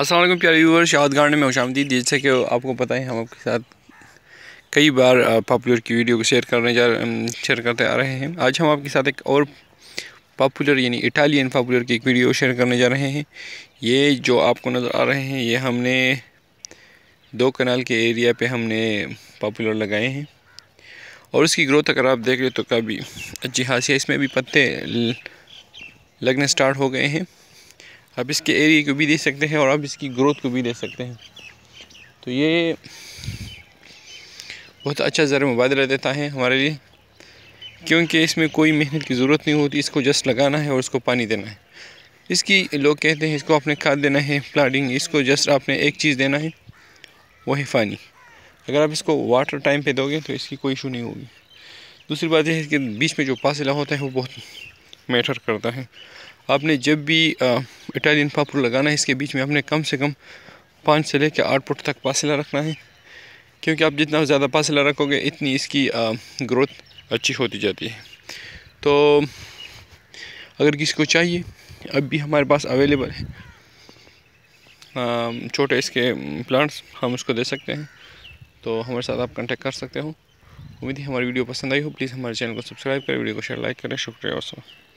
असलम प्यारे viewer शाहद garden में खुशामदी जैसे कि आपको पता है हम आपके साथ कई बार पॉपुलर की वीडियो को शेयर करने जा शेयर करते आ रहे हैं आज हम आपके साथ एक और पॉपुलर यानी इटालियन पॉपुलर की एक वीडियो शेयर करने जा रहे हैं ये जो आपको नज़र आ रहे हैं ये हमने दो कनाल के एरिया पे हमने पॉपुलर लगाए हैं और इसकी ग्रोथ अगर आप देख रहे हो तो काफ़ी अच्छी खासी है इसमें भी पत्ते लगने स्टार्ट हो गए हैं आप इसके एरिए को भी देख सकते हैं और आप इसकी ग्रोथ को भी देख सकते हैं तो ये बहुत अच्छा ज़र मुबादला देता है हमारे लिए क्योंकि इसमें कोई मेहनत की ज़रूरत नहीं होती इसको जस्ट लगाना है और इसको पानी देना है इसकी लोग कहते हैं इसको आपने खाद देना है प्लाटिंग इसको जस्ट आपने एक चीज़ देना है वो है पानी अगर आप इसको वाटर टाइम पे दोगे तो इसकी कोई इशू नहीं होगी दूसरी बात यह है कि बीच में जो फासिला होता है वो बहुत मैटर करता है आपने जब भी इटालियन पापड़ लगाना है इसके बीच में आपने कम से कम पाँच से लेकर आठ फुट तक पासिला रखना है क्योंकि आप जितना ज़्यादा फासला रखोगे इतनी इसकी ग्रोथ अच्छी होती जाती है तो अगर किसी को चाहिए अब भी हमारे पास अवेलेबल है छोटे इसके प्लांट्स हम उसको दे सकते हैं तो हमारे साथ आप कांटेक्ट कर सकते हो उम्मीद है हमारी वीडियो पसंद आई हो प्लीज़ हमारे चैनल को सब्सक्राइब करें वीडियो को शेयर लाइक करें शुक्रिया और